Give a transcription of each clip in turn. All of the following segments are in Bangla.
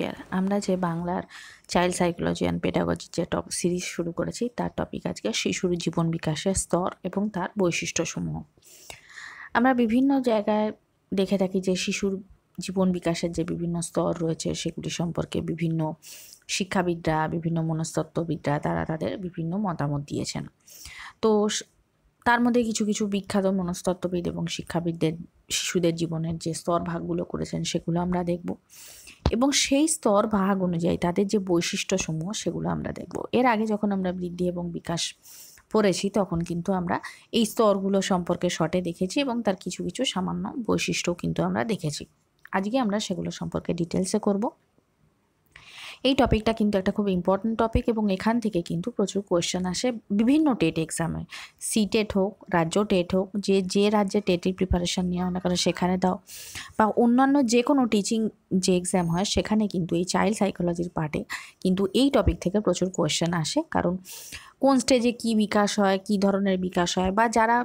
কেয়ার আমরা যে বাংলার চাইল্ড সাইকোলজি অ্যান্ড পেডাগজি যে টপ সিরিজ শুরু করেছি তার টপিক আজকে শিশুর জীবন বিকাশের স্তর এবং তার বৈশিষ্ট্যসমূহ আমরা বিভিন্ন জায়গায় দেখে থাকি যে শিশুর জীবন বিকাশের যে বিভিন্ন স্তর রয়েছে সেগুলি সম্পর্কে বিভিন্ন শিক্ষাবিদরা বিভিন্ন মনস্তত্ত্ববিদরা তারা তাদের বিভিন্ন মতামত দিয়েছেন তো তার মধ্যে কিছু কিছু বিখ্যাত মনস্তত্ত্ববিদ এবং শিক্ষাবিদদের শিশুদের জীবনের যে স্তর ভাগগুলো করেছেন সেগুলো আমরা দেখব এবং সেই স্তর ভাগ অনুযায়ী তাদের যে বৈশিষ্ট্য সমূহ সেগুলো আমরা দেখব এর আগে যখন আমরা বৃদ্ধি এবং বিকাশ পড়েছি তখন কিন্তু আমরা এই স্তরগুলো সম্পর্কে শটে দেখেছি এবং তার কিছু কিছু সামান্য বৈশিষ্ট্যও কিন্তু আমরা দেখেছি আজকে আমরা সেগুলো সম্পর্কে ডিটেলসে করব এই টপিকটা কিন্তু একটা খুব ইম্পর্ট্যান্ট টপিক এবং এখান থেকে কিন্তু প্রচুর কোয়েশ্চেন আসে বিভিন্ন টেট এক্সামে সি টেট হোক রাজ্য টেট হোক যে যে রাজ্যে টেটের প্রিপারেশান নেওয়া না কেন সেখানে দাও বা অন্যান্য যে কোনো টিচিং যে এক্সাম হয় সেখানে কিন্তু এই চাইল্ড সাইকোলজির পার্টে কিন্তু এই টপিক থেকে প্রচুর কোয়েশ্চেন আসে কারণ কোন স্টেজে কি বিকাশ হয় কি ধরনের বিকাশ হয় বা যারা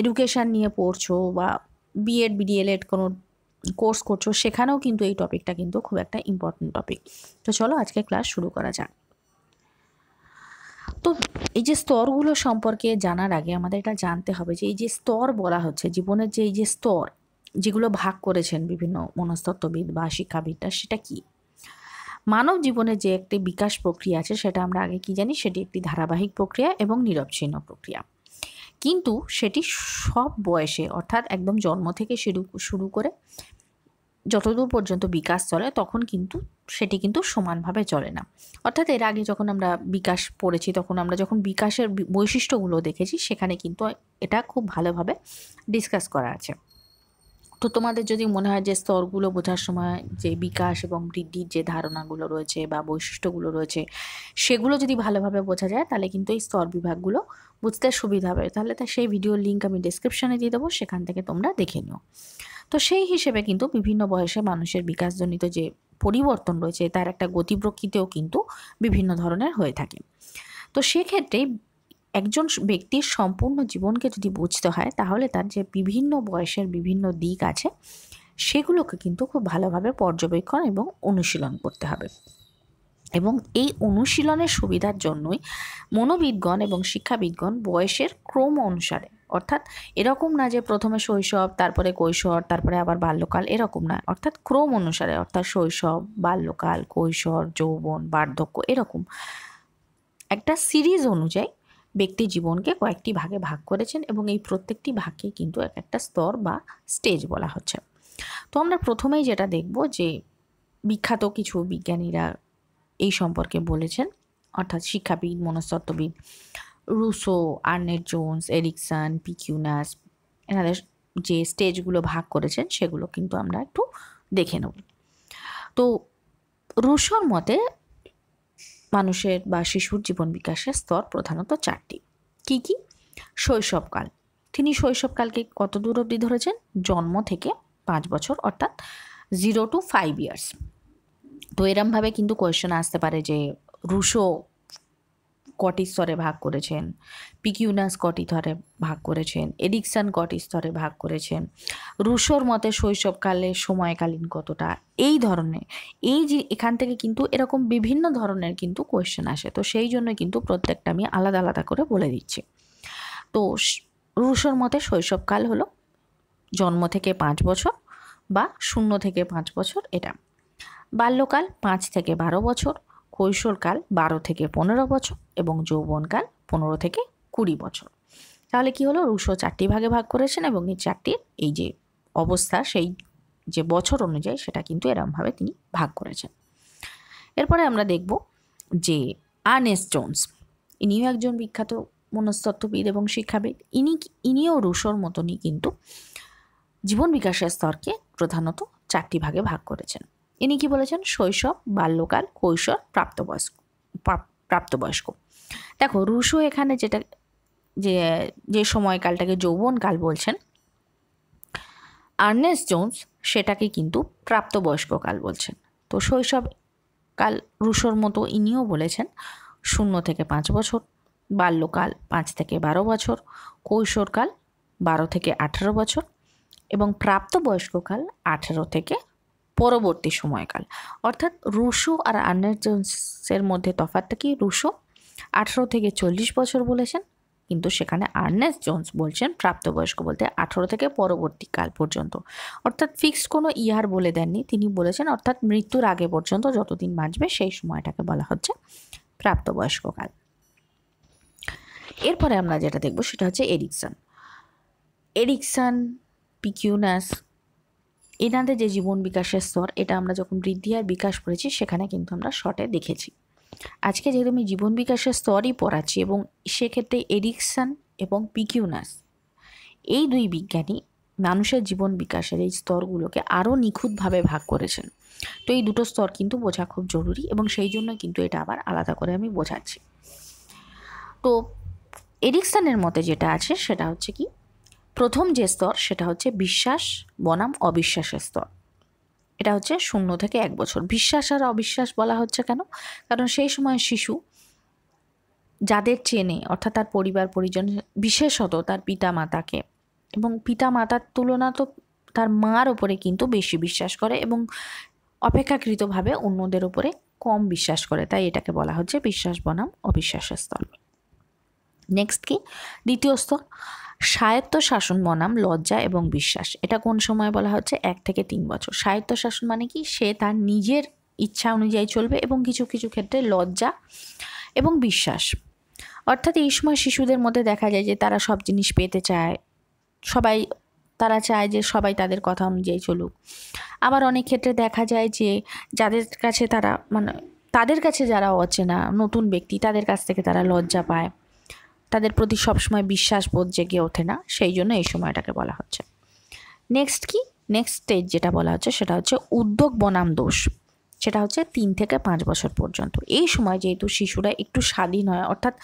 এডুকেশান নিয়ে পড়ছো বা বিএড বিডিএলএড কোনো কোর্স করছো সেখানেও কিন্তু এই টপিকটা কিন্তু খুব একটা ইম্পর্টেন্ট টপিক তো চলো আজকে ক্লাস শুরু করা যাক তো এই যে স্তরগুলো সম্পর্কে জানার আগে আমাদের এটা জানতে হবে যে এই যে স্তর বলা হচ্ছে জীবনের যে এই যে স্তর যেগুলো ভাগ করেছেন বিভিন্ন মনস্তত্ত্ববিদ বা শিক্ষাবিদরা সেটা কি মানব জীবনে যে একটি বিকাশ প্রক্রিয়া আছে সেটা আমরা আগে কি জানি সেটি একটি ধারাবাহিক প্রক্রিয়া এবং নিরবচ্ছিন্ন প্রক্রিয়া কিন্তু সেটি সব বয়সে অর্থাৎ একদম জন্ম থেকে শুরু শুরু করে যতদূর পর্যন্ত বিকাশ চলে তখন কিন্তু সেটি কিন্তু সমানভাবে চলে না অর্থাৎ এর আগে যখন আমরা বিকাশ পড়েছি তখন আমরা যখন বিকাশের বৈশিষ্ট্যগুলো দেখেছি সেখানে কিন্তু এটা খুব ভালোভাবে ডিসকাস করা আছে তো তোমাদের যদি মনে হয় যে স্তরগুলো বোঝার সময় যে বিকাশ এবং বৃদ্ধির যে ধারণাগুলো রয়েছে বা বৈশিষ্ট্যগুলো রয়েছে সেগুলো যদি ভালোভাবে বোঝা যায় তাহলে কিন্তু এই স্তর বিভাগগুলো বুঝতে সুবিধা হবে তাহলে তা সেই ভিডিওর লিঙ্ক আমি ডিসক্রিপশানে দিয়ে দেবো সেখান থেকে তোমরা দেখে নিও তো সেই হিসেবে কিন্তু বিভিন্ন বয়সে মানুষের বিকাশজনিত যে পরিবর্তন রয়েছে তার একটা গতি প্রকৃতিও কিন্তু বিভিন্ন ধরনের হয়ে থাকে তো সেক্ষেত্রে একজন ব্যক্তির সম্পূর্ণ জীবনকে যদি বুঝতে হয় তাহলে তার যে বিভিন্ন বয়সের বিভিন্ন দিক আছে সেগুলোকে কিন্তু খুব ভালোভাবে পর্যবেক্ষণ এবং অনুশীলন করতে হবে এবং এই অনুশীলনের সুবিধার জন্যই মনোবিজ্ঞান এবং শিক্ষাবিজ্ঞান বয়সের ক্রম অনুসারে অর্থাৎ এরকম না যে প্রথমে শৈশব তারপরে কৈশোর তারপরে আবার বাল্যকাল এরকম না অর্থাৎ ক্রম অনুসারে অর্থাৎ শৈশব বাল্যকাল কৈশোর যৌবন বার্ধক্য এরকম একটা সিরিজ অনুযায়ী ব্যক্তি জীবনকে কয়েকটি ভাগে ভাগ করেছেন এবং এই প্রত্যেকটি ভাগকে কিন্তু এক একটা স্তর বা স্টেজ বলা হচ্ছে তো আমরা প্রথমেই যেটা দেখব যে বিখ্যাত কিছু বিজ্ঞানীরা এই সম্পর্কে বলেছেন অর্থাৎ শিক্ষাবিদ মনস্তত্ত্ববিদ রুসো আর্নেট জোন্স এরিকসন পিকিউনাস এনাদের যে স্টেজগুলো ভাগ করেছেন সেগুলো কিন্তু আমরা একটু দেখে নেব তো রুশোর মতে মানুষের বা শিশুর জীবন বিকাশের স্তর প্রধানত চারটি কি কি শৈশবকাল তিনি শৈশবকালকে কত দূর অবধি ধরেছেন জন্ম থেকে পাঁচ বছর অর্থাৎ জিরো টু ফাইভ ইয়ার্স তো এরমভাবে কিন্তু কোয়েশ্চেন আসতে পারে যে রুশো কটি স্তরে ভাগ করেছেন পিকিউনাস কটি স্তরে ভাগ করেছেন এডিকসান কটি স্তরে ভাগ করেছেন রুশোর মতে শৈশবকালে সময়কালীন কতটা এই ধরনের এই যে এখান থেকে কিন্তু এরকম বিভিন্ন ধরনের কিন্তু কোয়েশ্চেন আসে তো সেই জন্য কিন্তু প্রত্যেকটা আমি আলাদা আলাদা করে বলে দিচ্ছি তো রুশোর মতে শৈশবকাল হলো জন্ম থেকে পাঁচ বছর বা শূন্য থেকে পাঁচ বছর এটা বাল্যকাল পাঁচ থেকে বারো বছর কৈশোরকাল বারো থেকে পনেরো বছর এবং যৌবনকাল পনেরো থেকে কুড়ি বছর তাহলে কি হলো রুশো চারটি ভাগে ভাগ করেছেন এবং এই চারটির এই যে অবস্থা সেই যে বছর অনুযায়ী সেটা কিন্তু এরমভাবে তিনি ভাগ করেছেন এরপরে আমরা দেখব যে আর্নেস্ট জোনস ইনিও একজন বিখ্যাত মনস্তত্ত্ববিদ এবং শিক্ষাবিদ ইনি ইনিও রুশোর মতনই কিন্তু জীবন বিকাশের স্তরকে প্রধানত চারটি ভাগে ভাগ করেছেন ইনি কি বলেছেন শৈশব বাল্যকাল কৈশোর প্রাপ্তবয়স্ক প্রাপ্তবয়স্ক দেখো রুশো এখানে যেটা যে যে সময়কালটাকে যৌবনকাল বলছেন আর্নেস্ট জোন্স সেটাকে কিন্তু প্রাপ্তবয়স্ককাল বলছেন তো শৈশবকাল রুশোর মতো ইনিও বলেছেন শূন্য থেকে পাঁচ বছর বাল্যকাল পাঁচ থেকে বারো বছর কৈশোরকাল বারো থেকে আঠেরো বছর এবং প্রাপ্তবয়স্ককাল আঠেরো থেকে পরবর্তী সময়কাল অর্থাৎ রুশো আর আর্নেজেন্সের মধ্যে তফাতটা কি রুশো আঠেরো থেকে চল্লিশ বছর বলেছেন কিন্তু সেখানে আর্নেস্ট জোন্স বলছেন প্রাপ্তবয়স্ক বলতে আঠারো থেকে পরবর্তীকাল পর্যন্ত অর্থাৎ ফিক্সড কোনো ইয়ার বলে দেননি তিনি বলেছেন অর্থাৎ মৃত্যুর আগে পর্যন্ত যতদিন বাঁচবে সেই সময়টাকে বলা হচ্ছে প্রাপ্তবয়স্ককাল এরপরে আমরা যেটা দেখব সেটা হচ্ছে এরিকসন এরিকসন পিকিউনাস এনাদের যে জীবন বিকাশের স্তর এটা আমরা যখন বৃদ্ধি আর বিকাশ পড়েছি সেখানে কিন্তু আমরা শর্টে দেখেছি আজকে যেহেতু আমি জীবন বিকাশের স্তরই পড়াচ্ছি এবং সেক্ষেত্রে এডিকশান এবং পিকিউনাস এই দুই বিজ্ঞানী মানুষের জীবন বিকাশের এই স্তরগুলোকে আরও নিখুঁতভাবে ভাগ করেছেন তো এই দুটো স্তর কিন্তু বোঝা খুব জরুরি এবং সেই জন্য কিন্তু এটা আবার আলাদা করে আমি বোঝাচ্ছি তো এডিকশানের মতে যেটা আছে সেটা হচ্ছে কি প্রথম যে স্তর সেটা হচ্ছে বিশ্বাস বনাম অবিশ্বাসের স্তর এটা হচ্ছে শূন্য থেকে এক বছর বিশ্বাস আর অবিশ্বাস বলা হচ্ছে কেন কারণ সেই সময় শিশু যাদের চেনে অর্থাৎ তার পরিবার পরিজন বিশেষত তার পিতা মাতাকে এবং পিতা মাতার তুলনা তো তার মার ওপরে কিন্তু বেশি বিশ্বাস করে এবং অপেক্ষাকৃতভাবে অন্যদের ওপরে কম বিশ্বাস করে তাই এটাকে বলা হচ্ছে বিশ্বাস বনাম অবিশ্বাসের স্তর নেক্সট কি দ্বিতীয় স্তর স্বায়ত্ত শাসন বনাম লজ্জা এবং বিশ্বাস এটা কোন সময় বলা হচ্ছে এক থেকে তিন বছর স্বায়ত্ত শাসন মানে কি সে তার নিজের ইচ্ছা অনুযায়ী চলবে এবং কিছু কিছু ক্ষেত্রে লজ্জা এবং বিশ্বাস অর্থাৎ এই সময় শিশুদের মধ্যে দেখা যায় যে তারা সব জিনিস পেতে চায় সবাই তারা চায় যে সবাই তাদের কথা অনুযায়ী চলুক আবার অনেক ক্ষেত্রে দেখা যায় যে যাদের কাছে তারা মানে তাদের কাছে যারা অচেনা নতুন ব্যক্তি তাদের কাছ থেকে তারা লজ্জা পায় তাদের প্রতি সবসময় বিশ্বাস বোধ জেগে ওঠে না সেই জন্য এই সময়টাকে বলা হচ্ছে নেক্সট কি নেক্সট স্টেজ যেটা বলা হচ্ছে সেটা হচ্ছে উদ্যোগ বনাম দোষ সেটা হচ্ছে তিন থেকে পাঁচ বছর পর্যন্ত এই সময় যেহেতু শিশুরা একটু স্বাধীন হয় অর্থাৎ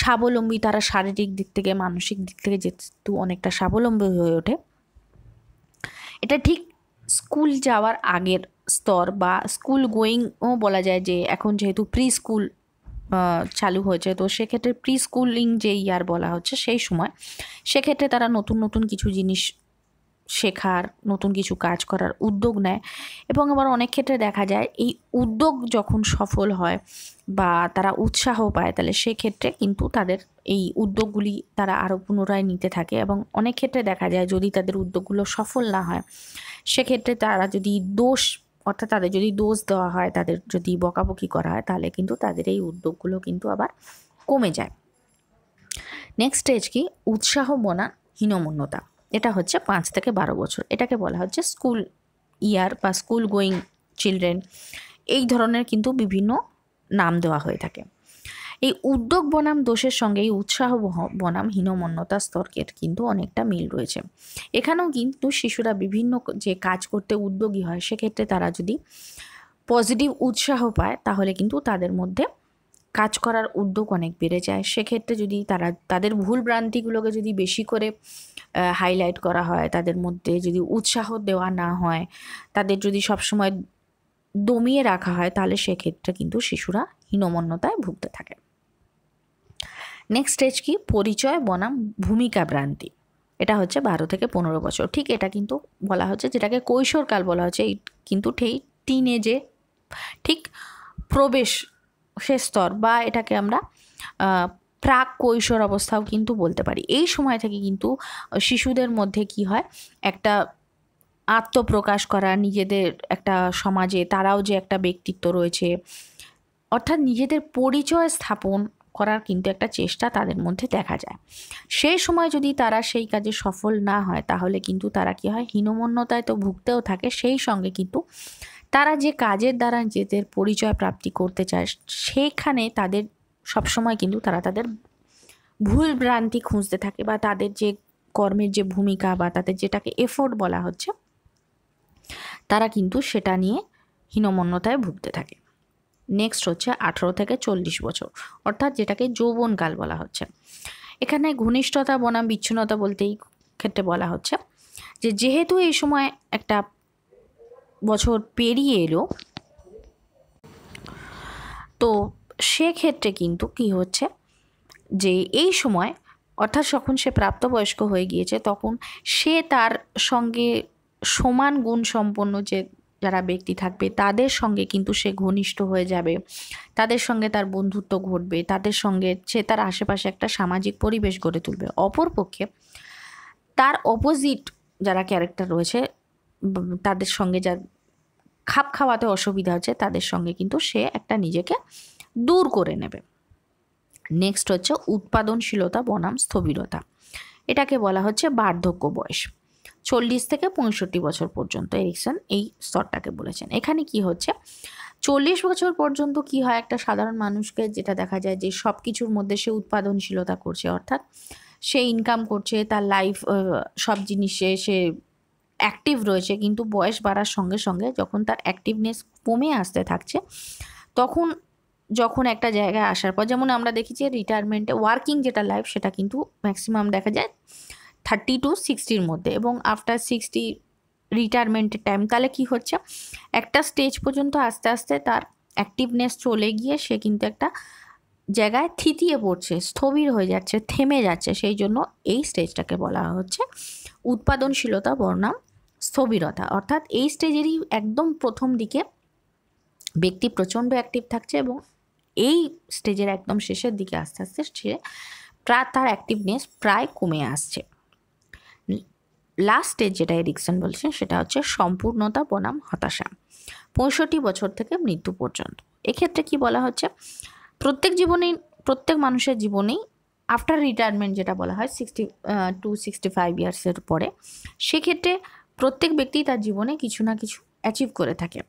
স্বাবলম্বী তারা শারীরিক দিক থেকে মানসিক দিক থেকে যেহেতু অনেকটা স্বাবলম্বী হয়ে ওঠে এটা ঠিক স্কুল যাওয়ার আগের স্তর বা স্কুল গোয়িংও বলা যায় যে এখন যেহেতু প্রি স্কুল চালু হয়েছে তো সেক্ষেত্রে প্রি স্কুলিং যে ইয়ার বলা হচ্ছে সেই সময় সেক্ষেত্রে তারা নতুন নতুন কিছু জিনিস শেখার নতুন কিছু কাজ করার উদ্যোগ নেয় এবং আবার অনেক ক্ষেত্রে দেখা যায় এই উদ্যোগ যখন সফল হয় বা তারা উৎসাহ পায় তাহলে সেক্ষেত্রে কিন্তু তাদের এই উদ্যোগগুলি তারা আরও পুনরায় নিতে থাকে এবং অনেক ক্ষেত্রে দেখা যায় যদি তাদের উদ্যোগগুলো সফল না হয় সেক্ষেত্রে তারা যদি দোষ অর্থাৎ তাদের যদি দোষ দেওয়া হয় তাদের যদি বকাবকি করা হয় তাহলে কিন্তু তাদের এই উদ্যোগগুলো কিন্তু আবার কমে যায় নেক্সট স্টেজ কি উৎসাহ বনা হীনমন্যতা এটা হচ্ছে পাঁচ থেকে বারো বছর এটাকে বলা হচ্ছে স্কুল ইয়ার বা স্কুল গোয়িং চিলড্রেন এই ধরনের কিন্তু বিভিন্ন নাম দেওয়া হয়ে থাকে এই উদ্যোগ বনাম দোষের সঙ্গে এই উৎসাহ বনাম হীনমন্যতা স্তরকের কিন্তু অনেকটা মিল রয়েছে এখানেও কিন্তু শিশুরা বিভিন্ন যে কাজ করতে উদ্যোগী হয় সেক্ষেত্রে তারা যদি পজিটিভ উৎসাহ পায় তাহলে কিন্তু তাদের মধ্যে কাজ করার উদ্যোগ অনেক বেড়ে যায় সেক্ষেত্রে যদি তারা তাদের ভুল ভ্রান্তিগুলোকে যদি বেশি করে হাইলাইট করা হয় তাদের মধ্যে যদি উৎসাহ দেওয়া না হয় তাদের যদি সবসময় দমিয়ে রাখা হয় তাহলে সেক্ষেত্রে কিন্তু শিশুরা হীনমন্যতায় ভুগতে থাকে নেক্সট স্টেজ কি পরিচয় বনাম ভূমিকা ভ্রান্তি এটা হচ্ছে বারো থেকে পনেরো বছর ঠিক এটা কিন্তু বলা হচ্ছে যেটাকে কৈশোরকাল বলা হচ্ছে কিন্তু ঠিক যে ঠিক প্রবেশ সে স্তর বা এটাকে আমরা প্রাক কৈশোর অবস্থাও কিন্তু বলতে পারি এই সময় থেকে কিন্তু শিশুদের মধ্যে কি হয় একটা আত্মপ্রকাশ করা নিজেদের একটা সমাজে তারাও যে একটা ব্যক্তিত্ব রয়েছে অর্থাৎ নিজেদের পরিচয় স্থাপন করার কিন্তু একটা চেষ্টা তাদের মধ্যে দেখা যায় সেই সময় যদি তারা সেই কাজে সফল না হয় তাহলে কিন্তু তারা কি হয় হীনমন্যতায় তো ভুগতেও থাকে সেই সঙ্গে কিন্তু তারা যে কাজের দ্বারা নিজেদের পরিচয় প্রাপ্তি করতে চায় সেইখানে তাদের সবসময় কিন্তু তারা তাদের ভুল ভ্রান্তি খুঁজতে থাকে বা তাদের যে কর্মের যে ভূমিকা বা তাদের যেটাকে এফোর্ট বলা হচ্ছে তারা কিন্তু সেটা নিয়ে হীনমন্যতায় ভুগতে থাকে নেক্সট হচ্ছে আঠেরো থেকে চল্লিশ বছর অর্থাৎ যেটাকে যৌবনকাল বলা হচ্ছে এখানে ঘনিষ্ঠতা বনাম বিচ্ছিন্নতা বলতেই ক্ষেত্রে বলা হচ্ছে যে যেহেতু এই সময় একটা বছর পেরিয়ে এলো তো সেক্ষেত্রে কিন্তু কি হচ্ছে যে এই সময় অর্থাৎ যখন সে প্রাপ্তবয়স্ক হয়ে গিয়েছে তখন সে তার সঙ্গে সমান গুণ সম্পন্ন যে যারা ব্যক্তি থাকবে তাদের সঙ্গে কিন্তু সে ঘনিষ্ঠ হয়ে যাবে তাদের সঙ্গে তার বন্ধুত্ব ঘটবে তাদের সঙ্গে সে তার আশেপাশে একটা সামাজিক পরিবেশ গড়ে তুলবে অপরপক্ষে তার অপোজিট যারা ক্যারেক্টার রয়েছে তাদের সঙ্গে যা খাপ খাওয়াতে অসুবিধা হচ্ছে তাদের সঙ্গে কিন্তু সে একটা নিজেকে দূর করে নেবে নেক্সট হচ্ছে উৎপাদনশীলতা বনাম স্থবিরতা এটাকে বলা হচ্ছে বার্ধক্য বয়স চল্লিশ থেকে পঁয়ষট্টি বছর পর্যন্ত এরিকসন এই স্তরটাকে বলেছেন এখানে কি হচ্ছে চল্লিশ বছর পর্যন্ত কি হয় একটা সাধারণ মানুষকে যেটা দেখা যায় যে সব কিছুর মধ্যে সে উৎপাদনশীলতা করছে অর্থাৎ সে ইনকাম করছে তার লাইফ সব জিনিসে সে অ্যাক্টিভ রয়েছে কিন্তু বয়স বাড়ার সঙ্গে সঙ্গে যখন তার অ্যাক্টিভনেস কমে আসতে থাকছে তখন যখন একটা জায়গায় আসার পর যেমন আমরা দেখি যে রিটায়ারমেন্টে ওয়ার্কিং যেটা লাইফ সেটা কিন্তু ম্যাক্সিমাম দেখা যায় থার্টি টু সিক্সটির মধ্যে এবং আফটার সিক্সটি রিটায়ারমেন্টের টাইম তাহলে কি হচ্ছে একটা স্টেজ পর্যন্ত আস্তে আস্তে তার অ্যাক্টিভনেস চলে গিয়ে সে কিন্তু একটা জায়গায় থিতিয়ে পড়ছে স্থবির হয়ে যাচ্ছে থেমে যাচ্ছে সেই জন্য এই স্টেজটাকে বলা হচ্ছে উৎপাদনশীলতা বর্ণাম স্থবিরতা অর্থাৎ এই স্টেজেরই একদম প্রথম দিকে ব্যক্তি প্রচণ্ড অ্যাক্টিভ থাকছে এবং এই স্টেজের একদম শেষের দিকে আস্তে আস্তে সে প্রায় তার অ্যাক্টিভনেস প্রায় কমে আসছে লাস্টের যেটা এরিকসন বলছেন সেটা হচ্ছে সম্পূর্ণতা বনাম হতাশা পঁয়ষট্টি বছর থেকে মৃত্যু পর্যন্ত এক্ষেত্রে কি বলা হচ্ছে প্রত্যেক জীবনেই প্রত্যেক মানুষের জীবনেই আফটার রিটায়ারমেন্ট যেটা বলা হয় সিক্সটি টু সিক্সটি ফাইভ ইয়ার্সের পরে সেক্ষেত্রে প্রত্যেক ব্যক্তি তার জীবনে কিছু না কিছু অ্যাচিভ করে থাকে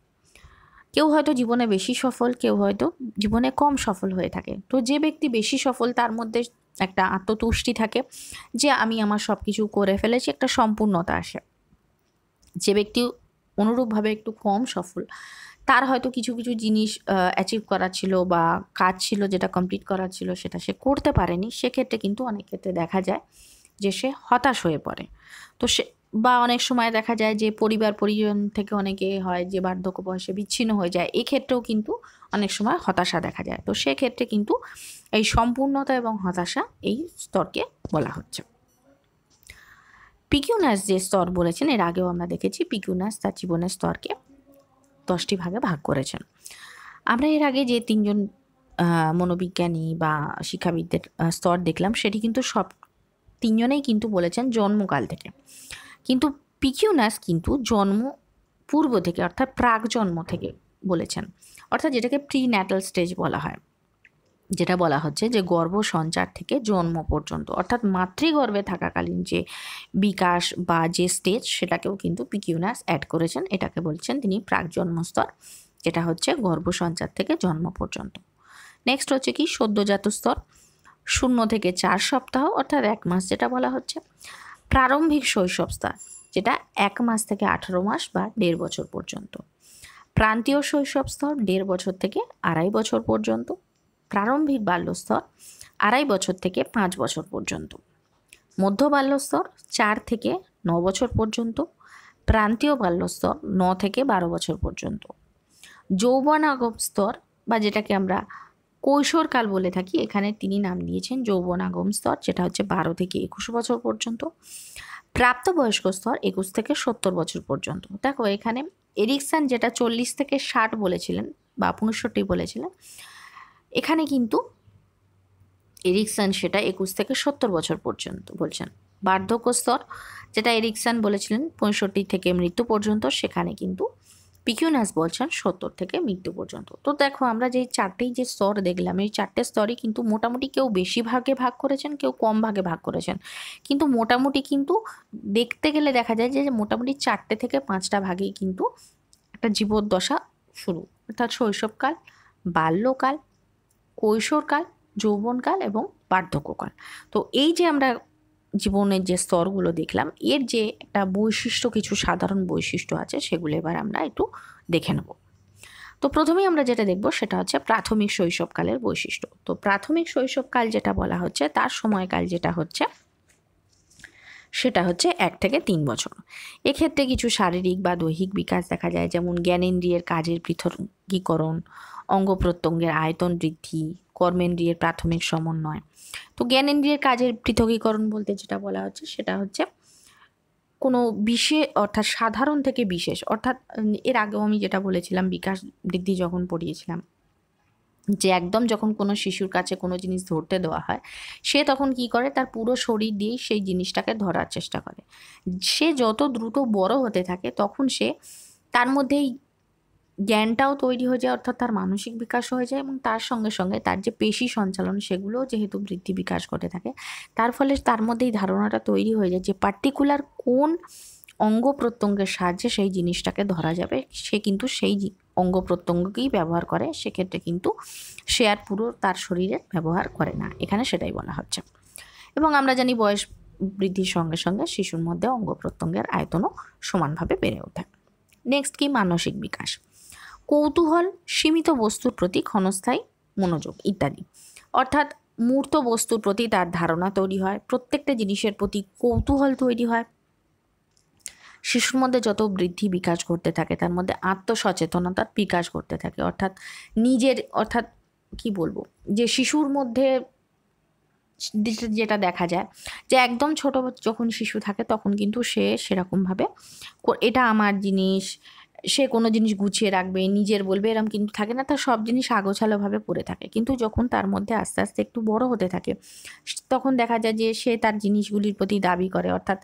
কেউ হয়তো জীবনে বেশি সফল কেউ হয়তো জীবনে কম সফল হয়ে থাকে তো যে ব্যক্তি বেশি সফল তার মধ্যে একটা আত্মতুষ্টি থাকে যে আমি আমার সব কিছু করে ফেলেছি একটা সম্পূর্ণতা আসে যে ব্যক্তি অনুরূপভাবে একটু কম সফল তার হয়তো কিছু কিছু জিনিস অ্যাচিভ করা ছিল বা কাজ ছিল যেটা কমপ্লিট করার ছিল সেটা সে করতে পারেনি সেক্ষেত্রে কিন্তু অনেক ক্ষেত্রে দেখা যায় যে সে হতাশ হয়ে পড়ে তো সে বা অনেক সময় দেখা যায় যে পরিবার পরিজন থেকে অনেকে হয় যে বার্ধক্য বয়সে বিচ্ছিন্ন হয়ে যায় এক্ষেত্রেও কিন্তু অনেক সময় হতাশা দেখা যায় তো সেক্ষেত্রে কিন্তু এই সম্পূর্ণতা এবং হতাশা এই স্তরকে বলা হচ্ছে পিকিউনাস যে স্তর বলেছেন এর আগেও আমরা দেখেছি পিকিউনাস তার জীবনের স্তরকে দশটি ভাগে ভাগ করেছেন আমরা এর আগে যে তিনজন মনোবিজ্ঞানী বা শিক্ষাবিদদের স্তর দেখলাম সেটি কিন্তু সব তিনজনেই কিন্তু বলেছেন জন্মকাল থেকে কিন্তু পিকিউনাস কিন্তু জন্ম পূর্ব থেকে অর্থাৎ প্রাক জন্ম থেকে বলেছেন অর্থাৎ যেটাকে প্রি ন্যাটাল স্টেজ বলা হয় যেটা বলা হচ্ছে যে গর্ভ সঞ্চার থেকে জন্ম পর্যন্ত অর্থাৎ মাতৃগর্ভে থাকাকালীন যে বিকাশ বা যে স্টেজ সেটাকেও কিন্তু পিকিউনাস অ্যাড করেছেন এটাকে বলছেন তিনি প্রাক জন্মস্তর যেটা হচ্ছে গর্ভ সঞ্চার থেকে জন্ম পর্যন্ত নেক্সট হচ্ছে কি সদ্যজাত স্তর শূন্য থেকে চার সপ্তাহ অর্থাৎ এক মাস যেটা বলা হচ্ছে প্রারম্ভিক শৈশবস্থান যেটা এক মাস থেকে আঠারো মাস বা দেড় বছর পর্যন্ত প্রান্তীয় শৈশব স্তর দেড় বছর থেকে আড়াই বছর পর্যন্ত প্রারম্ভিক বাল্যস্তর আড়াই বছর থেকে পাঁচ বছর পর্যন্ত মধ্য বাল্যস্তর চার থেকে ন বছর পর্যন্ত প্রান্তীয় বাল্যস্তর ন থেকে বারো বছর পর্যন্ত যৌবনাগম স্তর বা যেটাকে আমরা কৈশোরকাল বলে থাকি এখানে তিনি নাম দিয়েছেন যৌবনাগম স্তর যেটা হচ্ছে বারো থেকে একুশ বছর পর্যন্ত প্রাপ্তবয়স্ক স্তর একুশ থেকে সত্তর বছর পর্যন্ত দেখো এখানে এরিকসান যেটা চল্লিশ থেকে ষাট বলেছিলেন বা পঁয়ষট্টি বলেছিলেন এখানে কিন্তু এরিকসান সেটা একুশ থেকে সত্তর বছর পর্যন্ত বলছেন বার্ধক্য স্তর যেটা এরিকসান বলেছিলেন পঁয়ষট্টি থেকে মৃত্যু পর্যন্ত সেখানে কিন্তু পিকিউনাস বলছেন সত্তর থেকে মৃত্যু পর্যন্ত তো দেখো আমরা যে চারটেই যে স্তর দেখলাম এই চারটে স্তরে কিন্তু মোটামুটি কেউ বেশি ভাগে ভাগ করেছেন কেউ কম ভাগে ভাগ করেছেন কিন্তু মোটামুটি কিন্তু দেখতে গেলে দেখা যায় যে মোটামুটি চারটে থেকে পাঁচটা ভাগেই কিন্তু একটা জীবদ্দশা শুরু অর্থাৎ শৈশবকাল বাল্যকাল কৈশোরকাল যৌবনকাল এবং বার্ধক্যকাল তো এই যে আমরা জীবনের যে স্তরগুলো দেখলাম এর যে একটা বৈশিষ্ট্য কিছু সাধারণ বৈশিষ্ট্য আছে সেগুলো এবার আমরা একটু দেখে নেব তো প্রথমেই আমরা যেটা দেখব সেটা হচ্ছে প্রাথমিক শৈশবকালের বৈশিষ্ট্য তো প্রাথমিক শৈশবকাল যেটা বলা হচ্ছে তার সময়কাল যেটা হচ্ছে সেটা হচ্ছে এক থেকে তিন বছর এক্ষেত্রে কিছু শারীরিক বা দৈহিক বিকাশ দেখা যায় যেমন জ্ঞানেন্দ্রিয়ের কাজের পৃথকীকরণ অঙ্গ প্রত্যঙ্গের আয়তন বৃদ্ধি কর্মেন্দ্রিয়ের প্রাথমিক সমন্বয় তো জ্ঞানেন্দ্রিয়ের কাজের পৃথকীকরণ বলতে যেটা বলা হচ্ছে সেটা হচ্ছে কোনো বিশেষ অর্থাৎ সাধারণ থেকে বিশেষ অর্থাৎ এর আগেও আমি যেটা বলেছিলাম বিকাশ বৃদ্ধি যখন পড়িয়েছিলাম যে একদম যখন কোনো শিশুর কাছে কোনো জিনিস ধরতে দেওয়া হয় সে তখন কি করে তার পুরো শরীর দিয়েই সেই জিনিসটাকে ধরার চেষ্টা করে সে যত দ্রুত বড় হতে থাকে তখন সে তার মধ্যেই জ্ঞানটাও তৈরি হয়ে যায় অর্থাৎ তার মানসিক বিকাশ হয়ে যায় এবং তার সঙ্গে সঙ্গে তার যে পেশি সঞ্চালন সেগুলো যেহেতু বৃদ্ধি বিকাশ ঘটে থাকে তার ফলে তার মধ্যেই ধারণাটা তৈরি হয়ে যায় যে পার্টিকুলার কোন অঙ্গ প্রত্যঙ্গের সাহায্যে সেই জিনিসটাকে ধরা যাবে সে কিন্তু সেই অঙ্গ প্রত্যঙ্গকেই ব্যবহার করে সেক্ষেত্রে কিন্তু সে আর পুরো তার শরীরে ব্যবহার করে না এখানে সেটাই বলা হচ্ছে এবং আমরা জানি বয়স বৃদ্ধির সঙ্গে সঙ্গে শিশুর মধ্যে অঙ্গ প্রত্যঙ্গের আয়তনও সমানভাবে বেড়ে ওঠে নেক্সট কি মানসিক বিকাশ কৌতূহল সীমিত বস্তুর প্রতি ক্ষণস্থায়ী মনোযোগ ইত্যাদি অর্থাৎ মূর্ত বস্তুর প্রতি তার ধারণা তৈরি হয় প্রত্যেকটা জিনিসের প্রতি কৌতূহল তৈরি হয় শিশুর মধ্যে যত বৃদ্ধি বিকাশ ঘটতে থাকে তার মধ্যে আত্মসচেতনতার বিকাশ ঘটতে থাকে অর্থাৎ নিজের অর্থাৎ কি বলবো যে শিশুর মধ্যে যেটা দেখা যায় যে একদম ছোট যখন শিশু থাকে তখন কিন্তু সে সেরকমভাবে এটা আমার জিনিস সে কোনো জিনিস গুছিয়ে রাখবে নিজের বলবে এরম কিন্তু থাকে না তার সব জিনিস আগোছালোভাবে পড়ে থাকে কিন্তু যখন তার মধ্যে আস্তে আস্তে একটু বড় হতে থাকে তখন দেখা যায় যে সে তার জিনিসগুলির প্রতি দাবি করে অর্থাৎ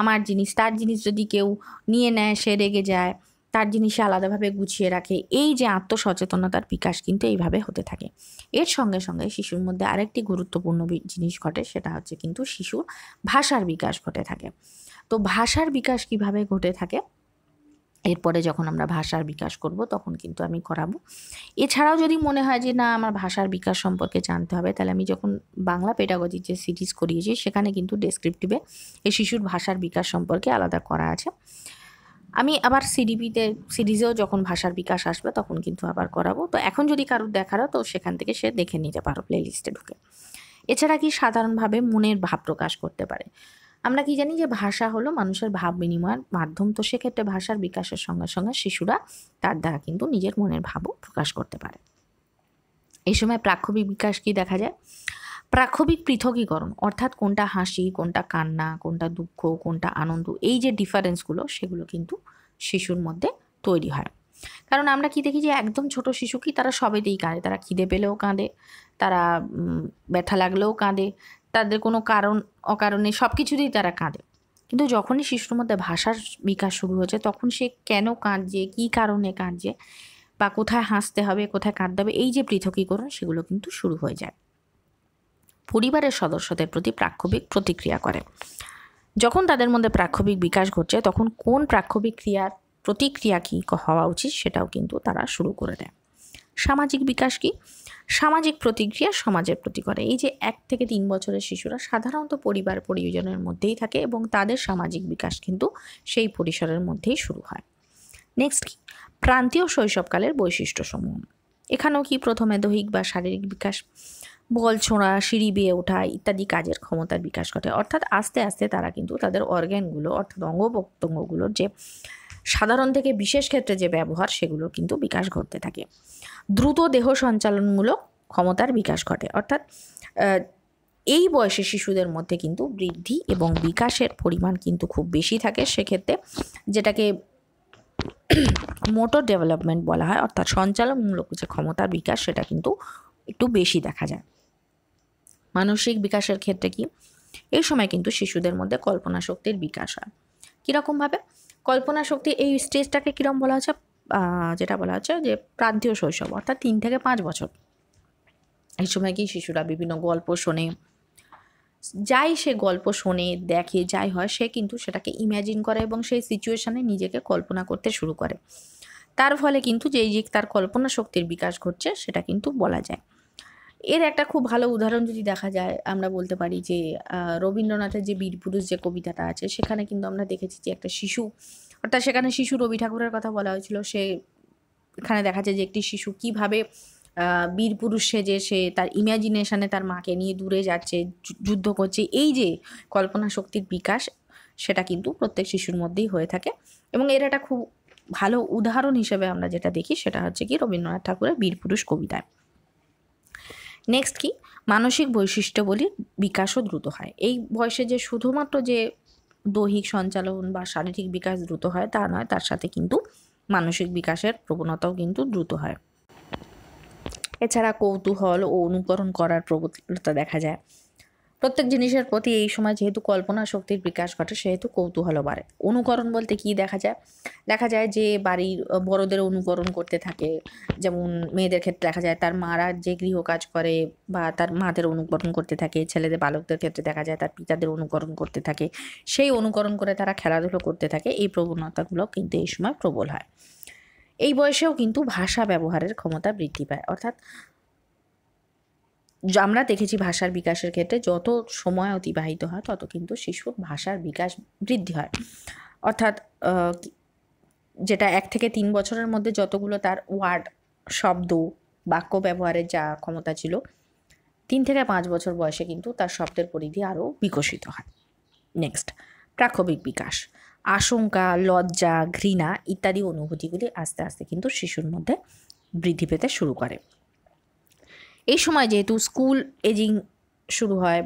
আমার জিনিস তার জিনিস যদি কেউ নিয়ে নেয় সে রেগে যায় তার জিনিসে আলাদাভাবে গুছিয়ে রাখে এই যে আত্মসচেতনতার বিকাশ কিন্তু এইভাবে হতে থাকে এর সঙ্গে সঙ্গে শিশুর মধ্যে আরেকটি গুরুত্বপূর্ণ জিনিস ঘটে সেটা হচ্ছে কিন্তু শিশুর ভাষার বিকাশ ঘটে থাকে তো ভাষার বিকাশ কিভাবে ঘটে থাকে এরপরে যখন আমরা ভাষার বিকাশ করব তখন কিন্তু আমি করাবো এছাড়াও যদি মনে হয় যে না আমার ভাষার বিকাশ সম্পর্কে জানতে হবে তাহলে আমি যখন বাংলা পেটাগজির যে সিরিজ করিয়েছি সেখানে কিন্তু ডেসক্রিপটিভে এই শিশুর ভাষার বিকাশ সম্পর্কে আলাদা করা আছে আমি আবার সিডিপিতে সিরিজেও যখন ভাষার বিকাশ আসবে তখন কিন্তু আবার করাবো তো এখন যদি কারোর দেখার তো সেখান থেকে সে দেখে নিতে পারো প্লেলিস্টে ঢুকে এছাড়া কি সাধারণভাবে মনের ভাব প্রকাশ করতে পারে আমরা কি জানি যে ভাষা হলো মানুষের ভাব বিনিময়ের মাধ্যম তো সেক্ষেত্রে ভাষার বিকাশের সঙ্গে সঙ্গে শিশুরা তার দ্বারা কিন্তু নিজের মনের ভাবও প্রকাশ করতে পারে এই সময় প্রাক্ষবিক বিকাশ কি দেখা যায় প্রাক্ষবিক পৃথকীকরণ অর্থাৎ কোনটা হাসি কোনটা কান্না কোনটা দুঃখ কোনটা আনন্দ এই যে ডিফারেন্সগুলো সেগুলো কিন্তু শিশুর মধ্যে তৈরি হয় কারণ আমরা কি দেখি যে একদম ছোট শিশু কি তারা সবেতেই কাঁদে তারা খিদে পেলেও কাঁদে তারা ব্যথা লাগলেও কাঁদে তাদের কোনো কারণ অকারণে সব কিছুতেই তারা কাঁদে কিন্তু যখনই শিশুর মধ্যে ভাষার বিকাশ শুরু হয়েছে তখন সে কেন কাঁদছে কী কারণে কাঁদছে বা কোথায় হাসতে হবে কোথায় কাঁদতে হবে এই যে পৃথকীকরণ সেগুলো কিন্তু শুরু হয়ে যায় পরিবারের সদস্যদের প্রতি প্রাক্ষোভিক প্রতিক্রিয়া করে যখন তাদের মধ্যে প্রাক্ষোভিক বিকাশ ঘটছে তখন কোন প্রাক্ষোভিক ক্রিয়ার প্রতিক্রিয়া কী হওয়া উচিত সেটাও কিন্তু তারা শুরু করে দেয় সামাজিক বিকাশ কি সামাজিক প্রতিক্রিয়া সমাজের প্রতি করে এই যে এক থেকে তিন বছরের শিশুরা সাধারণত পরিবার পরিয়োজনের মধ্যেই থাকে এবং তাদের সামাজিক বিকাশ কিন্তু সেই পরিসরের মধ্যেই শুরু হয় নেক্সট কি প্রান্তীয় শৈশবকালের বৈশিষ্ট্য সমূহ এখানেও কি প্রথমে দৈহিক বা শারীরিক বিকাশ বল ছোঁড়া সিঁড়ি বেয়ে ওঠা ইত্যাদি কাজের ক্ষমতার বিকাশ ঘটে অর্থাৎ আস্তে আস্তে তারা কিন্তু তাদের অর্গ্যানগুলো অর্থাৎ অঙ্গ প্রত্যঙ্গগুলোর যে সাধারণ থেকে বিশেষ ক্ষেত্রে যে ব্যবহার সেগুলোর কিন্তু বিকাশ ঘটতে থাকে দ্রুত দেহ সঞ্চালনমূলক ক্ষমতার বিকাশ ঘটে অর্থাৎ এই বয়সে শিশুদের মধ্যে কিন্তু বৃদ্ধি এবং বিকাশের পরিমাণ কিন্তু খুব বেশি থাকে সেক্ষেত্রে যেটাকে মোটর ডেভেলপমেন্ট বলা হয় অর্থাৎ সঞ্চালনমূলক যে ক্ষমতার বিকাশ সেটা কিন্তু একটু বেশি দেখা যায় মানসিক বিকাশের ক্ষেত্রে কি এই সময় কিন্তু শিশুদের মধ্যে কল্পনা শক্তির বিকাশ হয় কীরকমভাবে কল্পনা শক্তি এই স্টেজটাকে কীরকম বলা হচ্ছে যেটা বলা হচ্ছে যে প্রান্তীয় শৈশব অর্থাৎ তিন থেকে পাঁচ বছর এই সময় কি শিশুরা বিভিন্ন গল্প শোনে যাই সে গল্প শোনে দেখে যাই হয় সে কিন্তু সেটাকে ইম্যাজিন করে এবং সেই সিচুয়েশানে নিজেকে কল্পনা করতে শুরু করে তার ফলে কিন্তু যেই যে তার কল্পনা শক্তির বিকাশ ঘটছে সেটা কিন্তু বলা যায় এর একটা খুব ভালো উদাহরণ যদি দেখা যায় আমরা বলতে পারি যে রবীন্দ্রনাথের যে বীরপুরুষ যে কবিতাটা আছে সেখানে কিন্তু আমরা দেখেছি যে একটা শিশু অর্থাৎ সেখানে শিশু রবি ঠাকুরের কথা বলা হয়েছিল সে এখানে দেখা যায় যে একটি শিশু কিভাবে বীরপুরুষ সেজে সে তার ইমাজিনেশনে তার মাকে নিয়ে দূরে যাচ্ছে যুদ্ধ করছে এই যে কল্পনা শক্তির বিকাশ সেটা কিন্তু প্রত্যেক শিশুর মধ্যেই হয়ে থাকে এবং এর একটা খুব ভালো উদাহরণ হিসেবে আমরা যেটা দেখি সেটা হচ্ছে কি রবীন্দ্রনাথ ঠাকুরের বীরপুরুষ কবিতায় নেক্সট কি মানসিক বলি বিকাশও দ্রুত হয় এই বয়সে যে শুধুমাত্র যে দৈহিক সঞ্চালন বা শারীরিক বিকাশ দ্রুত হয় তা নয় তার সাথে কিন্তু মানসিক বিকাশের প্রবণতাও কিন্তু দ্রুত হয় এছাড়া কৌতূহল ও অনুকরণ করার প্রবণতা দেখা যায় প্রত্যেক জিনিসের প্রতি এই সময় যেহেতু কল্পনা শক্তির বিকাশ ঘটে সেহেতু কৌতূহল বাড়ে অনুকরণ বলতে কি দেখা যায় দেখা যায় যে বাড়ির বড়দের অনুকরণ করতে থাকে যেমন মেয়েদের ক্ষেত্রে দেখা যায় তার মারা যে গৃহ কাজ করে বা তার মাদের অনুকরণ করতে থাকে ছেলেদের বালকদের ক্ষেত্রে দেখা যায় তার পিতাদের অনুকরণ করতে থাকে সেই অনুকরণ করে তারা খেলাধুলো করতে থাকে এই প্রবণতাগুলো কিন্তু এই সময় প্রবল হয় এই বয়সেও কিন্তু ভাষা ব্যবহারের ক্ষমতা বৃদ্ধি পায় অর্থাৎ আমরা দেখেছি ভাষার বিকাশের ক্ষেত্রে যত সময় অতিবাহিত হয় তত কিন্তু শিশুর ভাষার বিকাশ বৃদ্ধি হয় অর্থাৎ যেটা এক থেকে তিন বছরের মধ্যে যতগুলো তার ওয়ার্ড শব্দ বাক্য ব্যবহারের যা ক্ষমতা ছিল তিন থেকে পাঁচ বছর বয়সে কিন্তু তার শব্দের পরিধি আরও বিকশিত হয় নেক্সট প্রাক্ষবিক বিকাশ আশঙ্কা লজ্জা ঘৃণা ইত্যাদি অনুভূতিগুলি আস্তে আস্তে কিন্তু শিশুর মধ্যে বৃদ্ধি পেতে শুরু করে এই সময় যেহেতু স্কুল এজিং শুরু হয়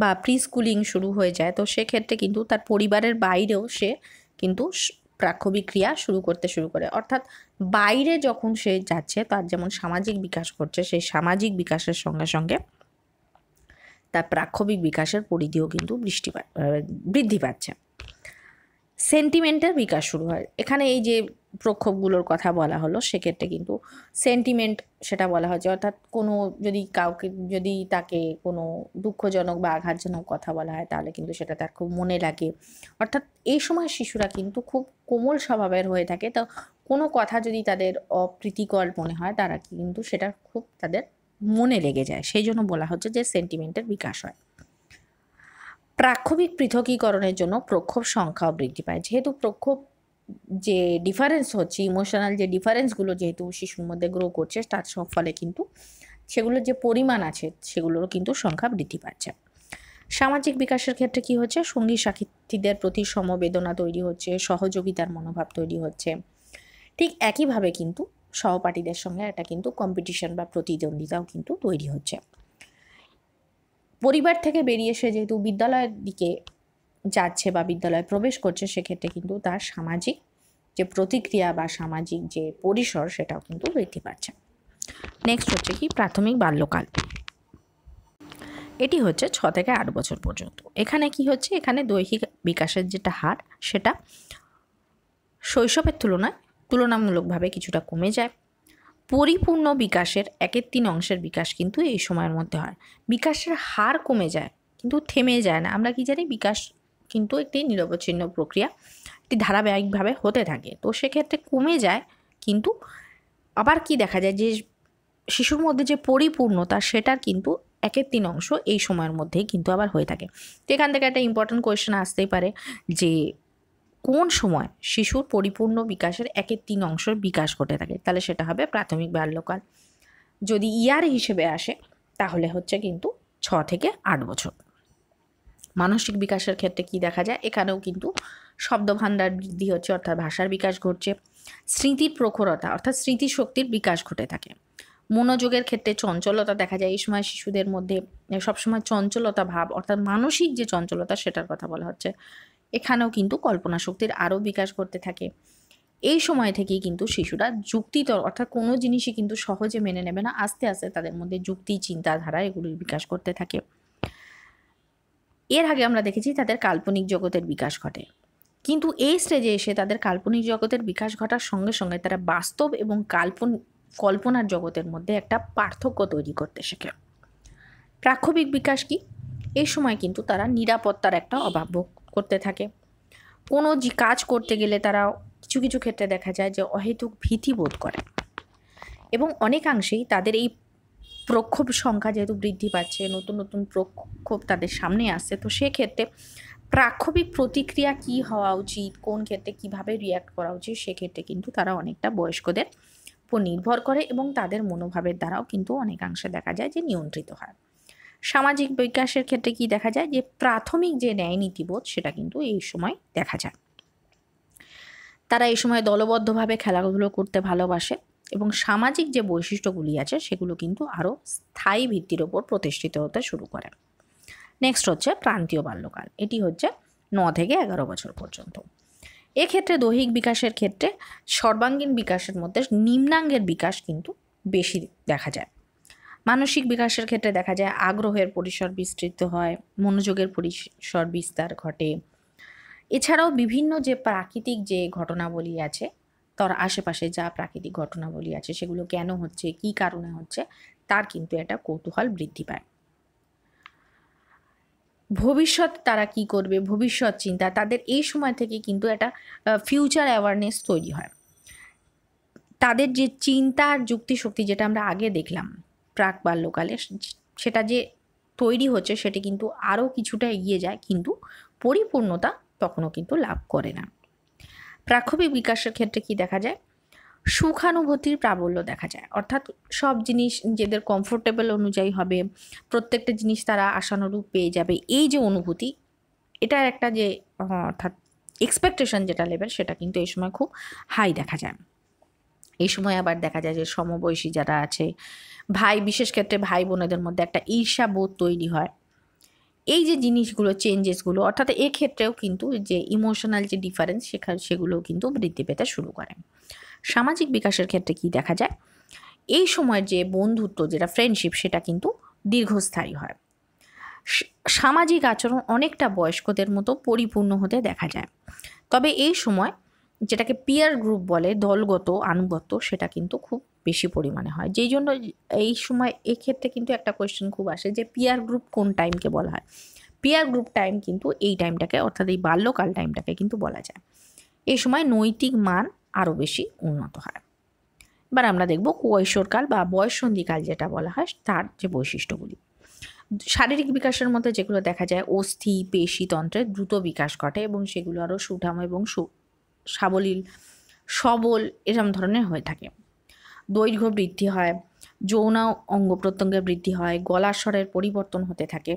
বা প্রি স্কুলিং শুরু হয়ে যায় তো সেক্ষেত্রে কিন্তু তার পরিবারের বাইরেও সে কিন্তু প্রাক্ষবিক ক্রিয়া শুরু করতে শুরু করে অর্থাৎ বাইরে যখন সে যাচ্ছে তার যেমন সামাজিক বিকাশ ঘটছে সেই সামাজিক বিকাশের সঙ্গে সঙ্গে তার প্রাক্ষবিক বিকাশের পরিধিও কিন্তু বৃষ্টি বৃদ্ধি পাচ্ছে সেন্টিমেন্টের বিকাশ শুরু হয় এখানে এই যে প্রক্ষোভগুলোর কথা বলা হলো সেক্ষেত্রে কিন্তু সেন্টিমেন্ট সেটা বলা হয়েছে অর্থাৎ কোনো যদি কাউকে যদি তাকে কোনো দুঃখজনক বা আঘাতজনক কথা বলা হয় তাহলে কিন্তু সেটা তার খুব মনে লাগে অর্থাৎ এই সময় শিশুরা কিন্তু খুব কোমল স্বভাবের হয়ে থাকে তো কোনো কথা যদি তাদের অপ্রীতিকর মনে হয় তারা কিন্তু সেটা খুব তাদের মনে লেগে যায় সেই জন্য বলা হচ্ছে যে সেন্টিমেন্টের বিকাশ হয় প্রাক্ষোভিক পৃথকীকরণের জন্য প্রক্ষোভ সংখ্যাও বৃদ্ধি পায় যেহেতু প্রক্ষোভ যে ডিফারেন্স হচ্ছে ইমোশনাল যে ডিফারেন্সগুলো যেহেতু শিশুর মধ্যে গ্রো করছে তার সব ফলে কিন্তু সেগুলোর যে পরিমাণ আছে সেগুলোরও কিন্তু সংখ্যা বৃদ্ধি পাচ্ছে সামাজিক বিকাশের ক্ষেত্রে কি হচ্ছে সঙ্গী সাক্ষীদের প্রতি সমবেদনা তৈরি হচ্ছে সহযোগিতার মনোভাব তৈরি হচ্ছে ঠিক একইভাবে কিন্তু সহপাঠীদের সঙ্গে একটা কিন্তু কম্পিটিশন বা প্রতিদ্বন্দ্বিতাও কিন্তু তৈরি হচ্ছে পরিবার থেকে বেরিয়ে এসে যেহেতু বিদ্যালয়ের দিকে যাচ্ছে বা বিদ্যালয়ে প্রবেশ করছে সেক্ষেত্রে কিন্তু তার সামাজিক যে প্রতিক্রিয়া বা সামাজিক যে পরিসর সেটাও কিন্তু বৃদ্ধি পাচ্ছে নেক্সট হচ্ছে কি প্রাথমিক বাল্যকাল এটি হচ্ছে ছ থেকে আট বছর পর্যন্ত এখানে কি হচ্ছে এখানে দৈহিক বিকাশের যেটা হার সেটা শৈশবের তুলনায় তুলনামূলকভাবে কিছুটা কমে যায় পরিপূর্ণ বিকাশের একের তিন অংশের বিকাশ কিন্তু এই সময়ের মধ্যে হয় বিকাশের হার কমে যায় কিন্তু থেমে যায় না আমরা কি জানি বিকাশ কিন্তু একটি নিরবচ্ছিন্ন প্রক্রিয়া একটি ধারাবাহিকভাবে হতে থাকে তো সেক্ষেত্রে কমে যায় কিন্তু আবার কি দেখা যায় যে শিশুর মধ্যে যে পরিপূর্ণতা সেটার কিন্তু একের তিন অংশ এই সময়ের মধ্যেই কিন্তু আবার হয়ে থাকে তো এখান থেকে একটা ইম্পর্ট্যান্ট কোয়েশ্চেন আসতেই পারে যে কোন সময় শিশুর পরিপূর্ণ বিকাশের একের তিন অংশের বিকাশ ঘটে থাকে তাহলে সেটা হবে প্রাথমিক বাল্যকাল যদি ইয়ার হিসেবে আসে তাহলে হচ্ছে কিন্তু ছ থেকে আট বছর মানসিক বিকাশের ক্ষেত্রে কি দেখা যায় এখানেও কিন্তু শব্দভাণ্ডার বৃদ্ধি হচ্ছে অর্থাৎ ভাষার বিকাশ ঘটছে স্মৃতির প্রখরতা অর্থাৎ স্মৃতিশক্তির বিকাশ ঘটে থাকে মনোযোগের ক্ষেত্রে চঞ্চলতা দেখা যায় এই সময় শিশুদের মধ্যে সবসময় চঞ্চলতা ভাব অর্থাৎ মানসিক যে চঞ্চলতা সেটার কথা বলা হচ্ছে এখানেও কিন্তু কল্পনা শক্তির আরও বিকাশ করতে থাকে এই সময় থেকেই কিন্তু শিশুরা যুক্তিতর অর্থাৎ কোনো জিনিসই কিন্তু সহজে মেনে নেবে না আস্তে আস্তে তাদের মধ্যে যুক্তি চিন্তাধারা এগুলির বিকাশ করতে থাকে এর আগে আমরা দেখেছি তাদের কাল্পনিক জগতের বিকাশ ঘটে কিন্তু এই স্টেজে এসে তাদের কাল্পনিক জগতের বিকাশ ঘটার সঙ্গে সঙ্গে তারা বাস্তব এবং কাল্পন কল্পনার জগতের মধ্যে একটা পার্থক্য তৈরি করতে শেখে প্রাক্ষবিক বিকাশ কি এই সময় কিন্তু তারা নিরাপত্তার একটা অভাব করতে থাকে কোনো যে কাজ করতে গেলে তারা কিছু কিছু ক্ষেত্রে দেখা যায় যে অহেতুক ভীতি বোধ করে এবং অনেকাংশেই তাদের এই প্রক্ষোভ সংখ্যা যেহেতু বৃদ্ধি পাচ্ছে নতুন নতুন প্রক্ষোভ তাদের সামনে আসছে তো সেক্ষেত্রে প্রাক্ষোভিক প্রতিক্রিয়া কি হওয়া উচিত কোন ক্ষেত্রে কিভাবে রিয়্যাক্ট করা উচিত সেক্ষেত্রে কিন্তু তারা অনেকটা বয়স্কদের উপর নির্ভর করে এবং তাদের মনোভাবের দ্বারাও কিন্তু অনেকাংশে দেখা যায় যে নিয়ন্ত্রিত হয় সামাজিক বিকাশের ক্ষেত্রে কি দেখা যায় যে প্রাথমিক যে ন্যায় নীতিবোধ সেটা কিন্তু এই সময় দেখা যায় তারা এই সময় দলবদ্ধভাবে খেলাধুলো করতে ভালোবাসে এবং সামাজিক যে বৈশিষ্ট্যগুলি আছে সেগুলো কিন্তু আরও স্থায়ী ভিত্তির ওপর প্রতিষ্ঠিত হতে শুরু করে নেক্সট হচ্ছে প্রান্তীয় বাল্যকাল এটি হচ্ছে ন থেকে এগারো বছর পর্যন্ত এক্ষেত্রে দৈহিক বিকাশের ক্ষেত্রে সর্বাঙ্গীন বিকাশের মধ্যে নিম্নাঙ্গের বিকাশ কিন্তু বেশি দেখা যায় মানসিক বিকাশের ক্ষেত্রে দেখা যায় আগ্রহের পরিসর বিস্তৃত হয় মনোযোগের পরিসর বিস্তার ঘটে এছাড়াও বিভিন্ন যে প্রাকৃতিক যে ঘটনাবলী আছে তার আশেপাশে যা প্রাকৃতিক ঘটনাবলী আছে সেগুলো কেন হচ্ছে কি কারণে হচ্ছে তার কিন্তু এটা কৌতূহল বৃদ্ধি পায় ভবিষ্যৎ তারা কি করবে ভবিষ্যৎ চিন্তা তাদের এই সময় থেকে কিন্তু একটা ফিউচার অ্যাওয়ারনেস তৈরি হয় তাদের যে চিন্তার যুক্তি শক্তি যেটা আমরা আগে দেখলাম প্রাক বাল্যকালে সেটা যে তৈরি হচ্ছে সেটি কিন্তু আরও কিছুটা এগিয়ে যায় কিন্তু পরিপূর্ণতা তখনও কিন্তু লাভ করে না প্রাক্ষবিক বিকাশের ক্ষেত্রে কি দেখা যায় সুখানুভূতির প্রাবল্য দেখা যায় অর্থাৎ সব জিনিস নিজেদের কমফোর্টেবল অনুযায়ী হবে প্রত্যেকটা জিনিস তারা আশানুরূপ পেয়ে যাবে এই যে অনুভূতি এটার একটা যে হ্যাঁ, অর্থাৎ এক্সপেকটেশন যেটা লেভেল সেটা কিন্তু এই সময় খুব হাই দেখা যায় এই সময় আবার দেখা যায় যে সমবয়সী যারা আছে ভাই বিশেষ ক্ষেত্রে ভাই বোনেদের মধ্যে একটা ঈর্ষাবোধ তৈরি হয় এই যে জিনিসগুলো চেঞ্জেসগুলো অর্থাৎ এক্ষেত্রেও কিন্তু যে ইমোশনাল যে ডিফারেন্স সেখান সেগুলোও কিন্তু বৃদ্ধি পেতে শুরু করে সামাজিক বিকাশের ক্ষেত্রে কি দেখা যায় এই সময়ের যে বন্ধুত্ব যেটা ফ্রেন্ডশিপ সেটা কিন্তু দীর্ঘস্থায়ী হয় সামাজিক আচরণ অনেকটা বয়স্কদের মতো পরিপূর্ণ হতে দেখা যায় তবে এই সময় যেটাকে পিয়ার গ্রুপ বলে দলগত আনুগত্য সেটা কিন্তু খুব বেশি পরিমাণে হয় যেই জন্য এই সময় এক্ষেত্রে কিন্তু একটা কোয়েশ্চেন খুব আসে যে পিয়ার গ্রুপ কোন টাইমকে বলা হয় পিয়ার গ্রুপ টাইম কিন্তু এই টাইমটাকে অর্থাৎ এই বাল্যকাল টাইমটাকে কিন্তু বলা যায় এই সময় নৈতিক মান আরও বেশি উন্নত হয় এবার আমরা দেখব কৈশোরকাল বা বয়সন্ধিকাল যেটা বলা হয় তার যে বৈশিষ্ট্যগুলি শারীরিক বিকাশের মধ্যে যেগুলো দেখা যায় অস্থি পেশিতন্ত্রের দ্রুত বিকাশ ঘটে এবং সেগুলো আরও সুঠাম এবং সু সাবলীল সবল এরম ধরনের হয়ে থাকে দৈর্ঘ্য বৃদ্ধি হয় যৌন অঙ্গ প্রত্যঙ্গের বৃদ্ধি হয় গলার স্বরের পরিবর্তন হতে থাকে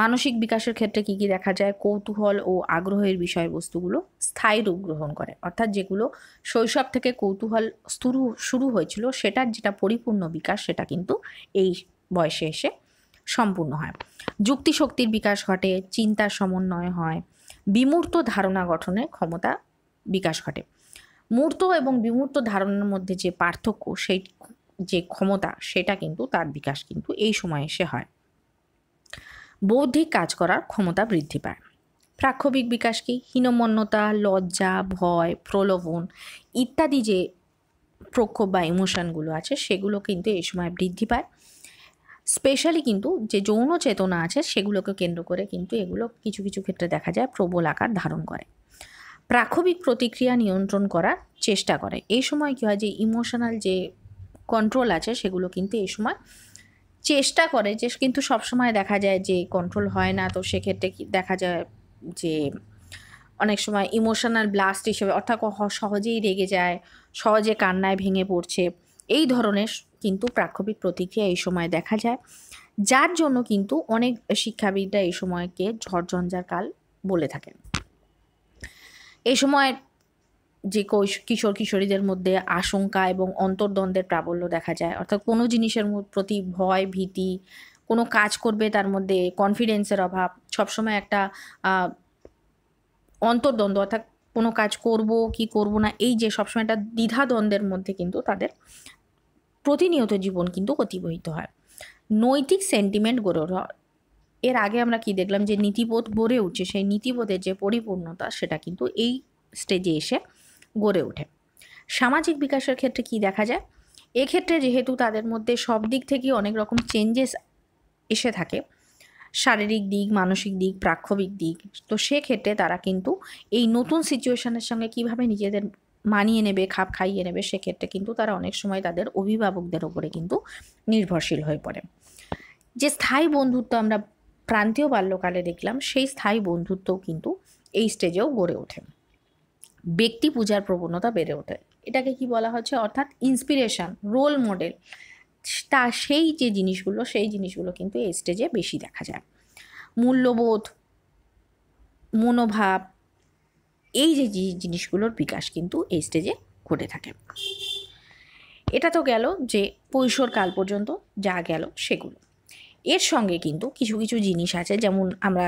মানসিক বিকাশের ক্ষেত্রে কি কি দেখা যায় কৌতূহল ও আগ্রহের বিষয়বস্তুগুলো স্থায়ী রূপ গ্রহণ করে অর্থাৎ যেগুলো শৈশব থেকে কৌতূহল শুরু শুরু হয়েছিল সেটার যেটা পরিপূর্ণ বিকাশ সেটা কিন্তু এই বয়সে এসে সম্পূর্ণ হয় যুক্তি শক্তির বিকাশ ঘটে চিন্তা সমন্বয় হয় বিমূর্ত ধারণা গঠনের ক্ষমতা বিকাশ ঘটে মূর্ত এবং বিমূর্ত ধারণার মধ্যে যে পার্থক্য সেই যে ক্ষমতা সেটা কিন্তু তার বিকাশ কিন্তু এই সময় এসে হয় বৌদ্ধিক কাজ করার ক্ষমতা বৃদ্ধি পায় প্রাক্ষবিক বিকাশ কি হীনমন্যতা লজ্জা ভয় প্রলোভন ইত্যাদি যে প্রক্ষোভ বা ইমোশনগুলো আছে সেগুলো কিন্তু এই সময় বৃদ্ধি পায় স্পেশালি কিন্তু যে যৌন চেতনা আছে সেগুলোকে কেন্দ্র করে কিন্তু এগুলো কিছু কিছু ক্ষেত্রে দেখা যায় প্রবল আকার ধারণ করে প্রাক্ষবিক প্রতিক্রিয়া নিয়ন্ত্রণ করার চেষ্টা করে এই সময় কী হয় যে ইমোশনাল যে কন্ট্রোল আছে সেগুলো কিন্তু এই সময় চেষ্টা করে যে কিন্তু সবসময় দেখা যায় যে কন্ট্রোল হয় না তো সেক্ষেত্রে দেখা যায় যে অনেক সময় ইমোশনাল ব্লাস্ট হিসেবে অর্থাৎ সহজেই রেগে যায় সহজে কান্নায় ভেঙে পড়ছে এই ধরনের কিন্তু প্রাক্ষবিক প্রতিক্রিয়া এই সময় দেখা যায় যার জন্য কিন্তু অনেক শিক্ষাবিদরা এই সময়কে ঝড়ঝঞ্ঝার কাল বলে থাকেন এ সময় যে কিশোর কিশোরীদের মধ্যে আশঙ্কা এবং অন্তর্দ্বন্দ্বের প্রাবল্য দেখা যায় অর্থাৎ কোনো জিনিসের প্রতি ভয় ভীতি কোনো কাজ করবে তার মধ্যে কনফিডেন্সের অভাব সবসময় একটা অন্তর্দ্বন্দ্ব অর্থাৎ কোনো কাজ করব কি করব না এই যে সবসময় একটা দ্বিধাদ্বন্দ্বের মধ্যে কিন্তু তাদের প্রতিনিয়ত জীবন কিন্তু অতিবাহিত হয় নৈতিক সেন্টিমেন্ট গড়ে এর আগে আমরা কি দেখলাম যে নীতিবোধ গড়ে উঠছে সেই নীতিবোধের যে পরিপূর্ণতা সেটা কিন্তু এই স্টেজে এসে গড়ে ওঠে সামাজিক বিকাশের ক্ষেত্রে কি দেখা যায় এক্ষেত্রে যেহেতু তাদের মধ্যে সব দিক থেকেই অনেক রকম চেঞ্জেস এসে থাকে শারীরিক দিক মানসিক দিক প্রাক্ষবিক দিক তো সেক্ষেত্রে তারা কিন্তু এই নতুন সিচুয়েশনের সঙ্গে কিভাবে নিজেদের মানিয়ে নেবে খাপ খাইয়ে নেবে সেক্ষেত্রে কিন্তু তারা অনেক সময় তাদের অভিভাবকদের ওপরে কিন্তু নির্ভরশীল হয়ে পড়ে যে স্থায়ী বন্ধুত্ব আমরা প্রান্তীয় বাল্যকালে দেখলাম সেই স্থায়ী বন্ধুত্ব কিন্তু এই স্টেজেও গড়ে ওঠে ব্যক্তি পূজার প্রবণতা বেড়ে ওঠে এটাকে কি বলা হচ্ছে অর্থাৎ ইন্সপিরেশান রোল মডেল তা সেই যে জিনিসগুলো সেই জিনিসগুলো কিন্তু এই স্টেজে বেশি দেখা যায় মূল্যবোধ মনোভাব এই যে জিনিসগুলোর বিকাশ কিন্তু এই স্টেজে ঘটে থাকে এটা তো গেল যে কৈশোর কাল পর্যন্ত যা গেল সেগুলো এর সঙ্গে কিন্তু কিছু কিছু জিনিস আছে যেমন আমরা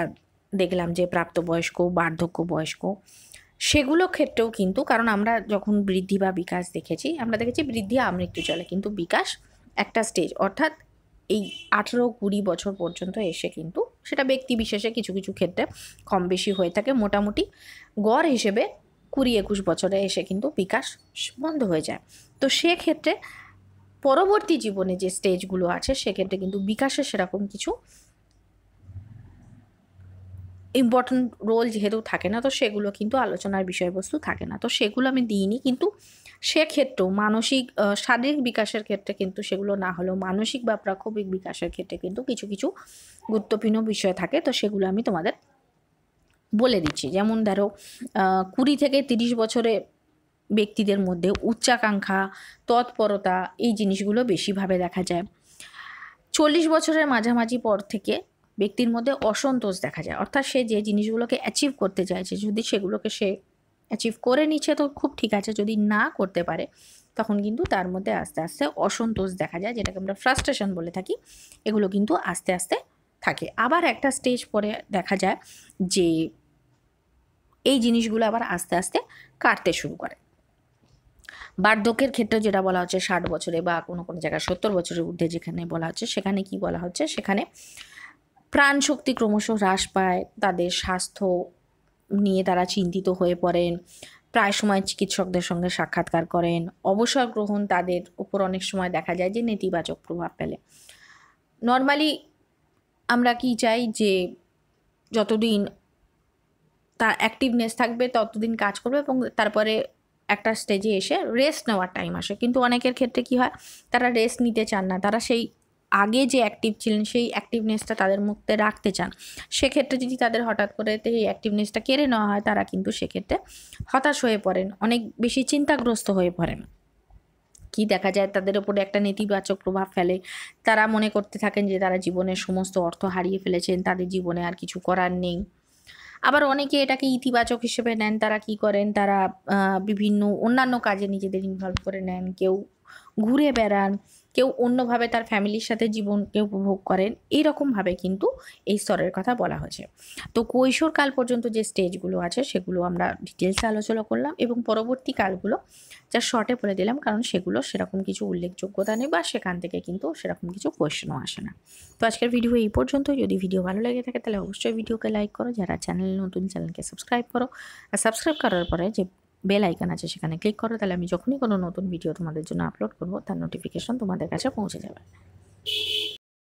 দেখলাম যে প্রাপ্তবয়স্ক বার্ধক্য বয়স্ক সেগুলো ক্ষেত্রেও কিন্তু কারণ আমরা যখন বৃদ্ধি বা বিকাশ দেখেছি আমরা দেখেছি বৃদ্ধি আমৃত্যু চলে কিন্তু বিকাশ একটা স্টেজ অর্থাৎ এই আঠেরো কুড়ি বছর পর্যন্ত এসে কিন্তু সেটা ব্যক্তি বিশেষে কিছু কিছু ক্ষেত্রে কম বেশি হয়ে থাকে মোটামুটি গড় হিসেবে কুড়ি একুশ বছরে এসে কিন্তু বিকাশ বন্ধ হয়ে যায় তো সেক্ষেত্রে পরবর্তী জীবনে যে স্টেজগুলো আছে সেক্ষেত্রে কিন্তু বিকাশে সেরকম কিছু ইম্পর্ট্যান্ট রোল যেহেতু থাকে না তো সেগুলো কিন্তু আলোচনার বিষয়বস্তু থাকে না তো সেগুলো আমি দিইনি কিন্তু সেক্ষেত্রেও মানসিক শারীরিক বিকাশের ক্ষেত্রে কিন্তু সেগুলো না হলেও মানসিক বা প্রাক্ষবিক বিকাশের ক্ষেত্রে কিন্তু কিছু কিছু গুরুত্বপূর্ণ বিষয় থাকে তো সেগুলো আমি তোমাদের বলে দিচ্ছি যেমন ধরো কুড়ি থেকে তিরিশ বছরে ব্যক্তিদের মধ্যে উচ্চাকাঙ্ক্ষা তৎপরতা এই জিনিসগুলো বেশিভাবে দেখা যায় চল্লিশ বছরের মাঝামাঝি পর থেকে ব্যক্তির মধ্যে অসন্তোষ দেখা যায় অর্থাৎ সে যে জিনিসগুলোকে অ্যাচিভ করতে চাইছে যদি সেগুলোকে সে অ্যাচিভ করে নিচ্ছে তো খুব ঠিক আছে যদি না করতে পারে তখন কিন্তু তার মধ্যে আস্তে আস্তে অসন্তোষ দেখা যায় যেটাকে আমরা ফ্রাস্ট্রেশন বলে থাকি এগুলো কিন্তু আস্তে আস্তে থাকে আবার একটা স্টেজ পরে দেখা যায় যে এই জিনিসগুলো আবার আস্তে আস্তে কাটতে শুরু করে বার্ধক্যের ক্ষেত্রে যেটা বলা হচ্ছে ষাট বছরে বা কোনো কোনো জায়গায় সত্তর বছরের ঊর্ধ্বে যেখানে বলা হচ্ছে সেখানে কি বলা হচ্ছে সেখানে প্রাণশক্তি ক্রমশ হ্রাস পায় তাদের স্বাস্থ্য নিয়ে তারা চিন্তিত হয়ে পড়েন প্রায় সময় চিকিৎসকদের সঙ্গে সাক্ষাৎকার করেন অবসর গ্রহণ তাদের উপর অনেক সময় দেখা যায় যে নেতিবাচক প্রভাব ফেলে নর্মালি আমরা কি চাই যে যতদিন তার অ্যাক্টিভনেস থাকবে ততদিন কাজ করবে এবং তারপরে একটা স্টেজে এসে রেস্ট নেওয়ার টাইম আসে কিন্তু অনেকের ক্ষেত্রে কি হয় তারা রেস্ট নিতে চান না তারা সেই আগে যে অ্যাক্টিভ ছিলেন সেই অ্যাক্টিভনেসটা তাদের মুক্তে রাখতে চান সেক্ষেত্রে যদি তাদের হঠাৎ করে এই অ্যাক্টিভনেসটা কেড়ে নেওয়া হয় তারা কিন্তু সেক্ষেত্রে হতাশ হয়ে পড়েন অনেক বেশি চিন্তাগ্রস্ত হয়ে পড়েন কি দেখা যায় তাদের ওপরে একটা নেতিবাচক প্রভাব ফেলে তারা মনে করতে থাকেন যে তারা জীবনের সমস্ত অর্থ হারিয়ে ফেলেছেন তাদের জীবনে আর কিছু করার নেই আবার অনেকে এটাকে ইতিবাচক হিসেবে নেন তারা কি করেন তারা বিভিন্ন অন্যান্য কাজে নিজেদের ইনভলভ করে নেন কেউ ঘুরে বেড়ান কেউ অন্যভাবে তার ফ্যামিলির সাথে জীবনকে উপভোগ করেন এইরকমভাবে কিন্তু এই স্তরের কথা বলা হয়েছে তো কৈশোরকাল পর্যন্ত যে স্টেজগুলো আছে সেগুলো আমরা ডিটেলসে আলোচনা করলাম এবং পরবর্তী কালগুলো যা শর্টে বলে দিলাম কারণ সেগুলো সেরকম কিছু উল্লেখযোগ্যতা নেই বা সেখান থেকে কিন্তু সেরকম কিছু কোয়েশনও আসে না তো আজকের ভিডিও এই পর্যন্ত যদি ভিডিও ভালো লেগে থাকে তাহলে অবশ্যই ভিডিওকে লাইক করো যারা চ্যানেল নতুন চ্যানেলকে সাবস্ক্রাইব করো আর সাবস্ক্রাইব করার পরে যে বেল আইকন আছে সেখানে ক্লিক করো তাহলে আমি যখনই কোনো নতুন ভিডিও তোমাদের জন্য আপলোড করবো তার নোটিফিকেশন তোমাদের কাছে পৌঁছে যাবে